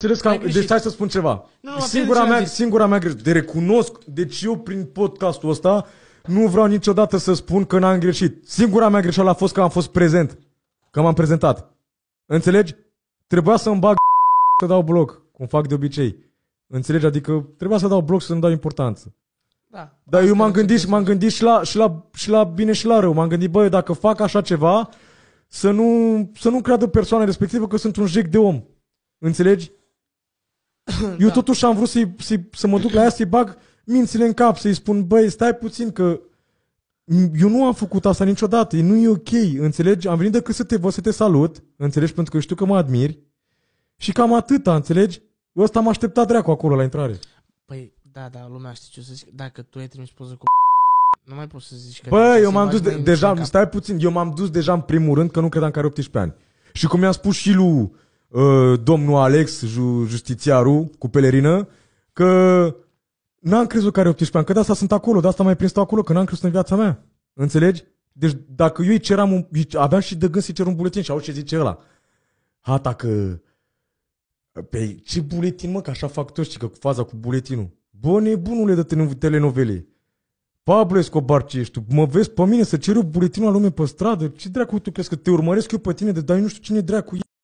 Înțeles că, am, deci stai să spun ceva. Nu, nu, singura, mea, singura mea greșeală, de recunosc, deci eu prin podcastul ăsta nu vreau niciodată să spun că n-am greșit. Singura mea greșeală a fost că am fost prezent, că m-am prezentat. Înțelegi? Trebuia să-mi bag să dau bloc, cum fac de obicei. Înțelegi? Adică trebuia să dau bloc să-mi dau importanță. Da. Dar eu m-am gândit, m-am gândit și la, și, la, și la bine și la rău. M-am gândit, băi, dacă fac așa ceva, să nu, să nu creadă persoana respectivă că sunt un jec de om. Înțelegi? Eu da. totuși am vrut să-i, să să mă duc la ea, să-i bag mințile în cap, să-i spun, băi, stai puțin că eu nu am făcut asta niciodată, nu e ok, înțelegi? Am venit decât să te văd, să te salut, înțelegi? Pentru că știu că mă admiri. Și cam atât, înțelegi? Ăsta m-a așteptat dracu acolo la intrare. Păi, da, da, lumea știe ce o să zic. Dacă tu ai trimis poză cu nu mai poți să zici că... Bă, eu m-am dus de, deja, stai puțin, eu m-am dus deja în primul rând că nu credeam că are 18 ani. Și cum mi-a spus și lui Uh, domnul Alex Justițiaru cu pelerină că n-am crezut că are 18 ani, că de asta sunt acolo, de asta mai prins acolo, că n-am crezut în viața mea. Înțelegi? Deci dacă eu îi ceram, un, aveam și de gând să-i cer un buletin și au ce zice ăla. Hata că... Pe păi, ce buletin, mă, că așa fac toți, că cu faza cu buletinul. Bă, nebunule de telenovele. Pablo Escobar, ce ești tu? Mă vezi pe mine să cer eu buletinul la lume pe stradă? Ce dracu tu crezi că te urmăresc eu pe tine de dai nu știu cine dracu e?